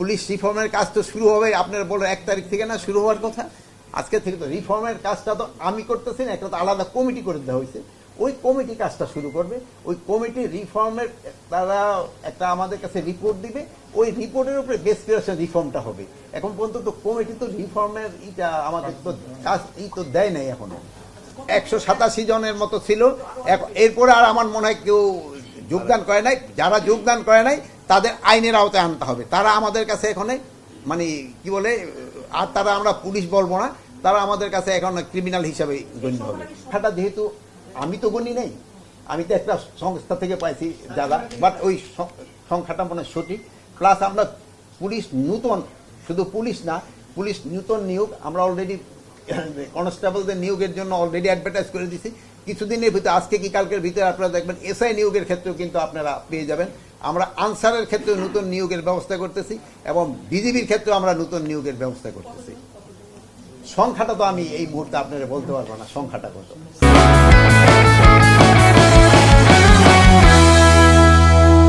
police রিফর্মের কাজ তো শুরু হবে আপনার বলে এক তারিখ থেকে না শুরু হওয়ার কথা আজকে থেকে তো রিফর্মের কাজটা তো আমি করতেছি না একটা তো আলাদা কমিটি করে দেওয়া হয়েছে ওই কমিটি কাজটা শুরু করবে ওই কমিটি রিফর্মের তারা একটা আমাদের কাছে রিপোর্ট দিবে ওই রিপোর্টের উপরে বেশ করে রিফর্মটা হবে এখন পর্যন্ত তো কমিটি তো রিফর্মের ইটা আমাদের তো কাজ ই তো দেয় নাই এখনো একশো সাতাশি জনের মতো ছিল এরপরে আর আমার মনে হয় কেউ যোগদান করে নাই যারা যোগদান করে নাই তাদের আইনের আওতায় আনতে হবে তারা আমাদের কাছে এখানে মানে কি বলে আর তারা আমরা পুলিশ বলবো না তারা আমাদের কাছে এখন ক্রিমিনাল হিসাবে গণ্য হবে সেটা হ্যাঁ, যেহেতু আমি তো গণি নেই আমি তো একটা সংস্থা থেকে পাইছি দাদা বাট ওই সংখ্যাটা মনে সঠিক প্লাস আমরা পুলিশ নূতন শুধু পুলিশ না পুলিশ নূতন নিয়োগ আমরা অলরেডি কনস্টেবলদের নিয়োগের জন্য অলরেডি অ্যাডভার্টাইজ করে দিছি কিছুদিনের ভিতরে আজকে কি কালকের ভিতরে আপনারা দেখবেন এসআই নিয়োগের ক্ষেত্রেও কিন্তু আপনারা পেয়ে যাবেন আমরা আনসারের ক্ষেত্রে নতুন নিয়োগের ব্যবস্থা করতেছি এবং বিজিবির ক্ষেত্রে আমরা নতুন নিয়োগের ব্যবস্থা করতেছি সংখ্যাটা তো আমি এই মুহূর্তে আপনারা বলতে পারবো না সংখ্যাটা কত